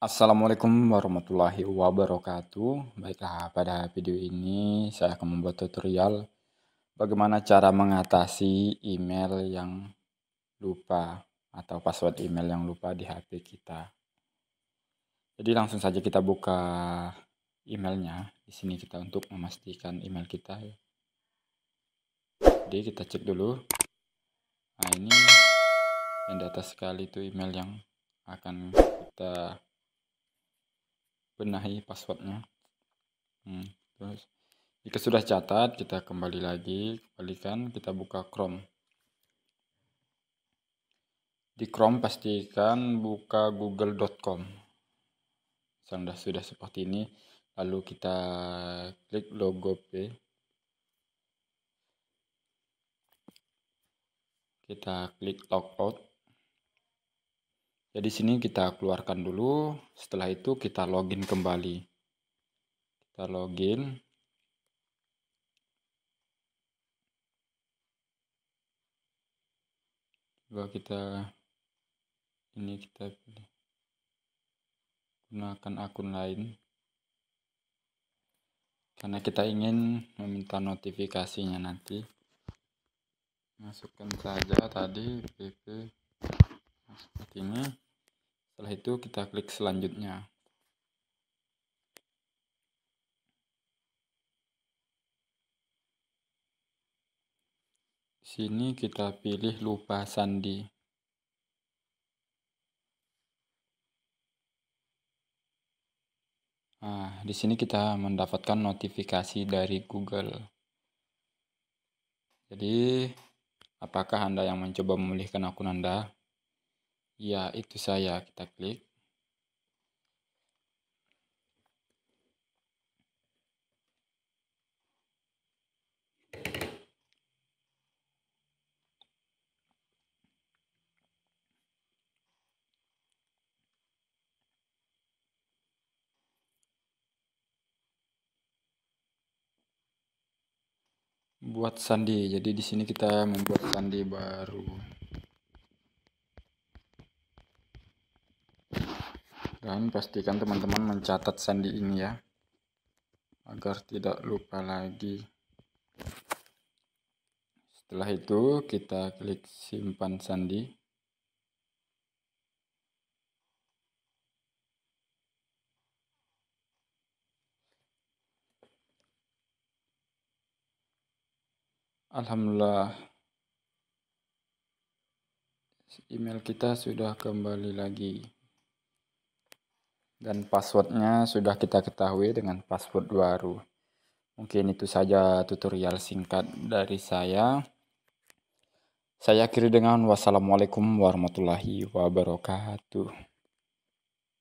Assalamualaikum warahmatullahi wabarakatuh Baiklah pada video ini saya akan membuat tutorial Bagaimana cara mengatasi email yang lupa Atau password email yang lupa di HP kita Jadi langsung saja kita buka emailnya di sini kita untuk memastikan email kita ya. Jadi kita cek dulu Nah ini yang data sekali itu email yang akan kita benahi passwordnya hmm, terus jika sudah catat kita kembali lagi kembalikan kita buka Chrome di Chrome pastikan buka google.com sudah sudah seperti ini lalu kita klik logo P kita klik logout jadi sini kita keluarkan dulu, setelah itu kita login kembali. Kita login. Coba kita ini kita pilih. gunakan akun lain karena kita ingin meminta notifikasinya nanti masukkan saja tadi pp nah, seperti ini setelah itu kita klik selanjutnya Di sini kita pilih lupa sandi Nah, di sini kita mendapatkan notifikasi dari Google. Jadi, apakah Anda yang mencoba memulihkan akun Anda? Ya, itu saya. Kita klik. buat sandi. Jadi di sini kita membuat sandi baru. dan pastikan teman-teman mencatat sandi ini ya agar tidak lupa lagi setelah itu kita klik simpan sandi Alhamdulillah email kita sudah kembali lagi dan passwordnya sudah kita ketahui dengan password baru mungkin itu saja tutorial singkat dari saya saya akhiri dengan wassalamualaikum warahmatullahi wabarakatuh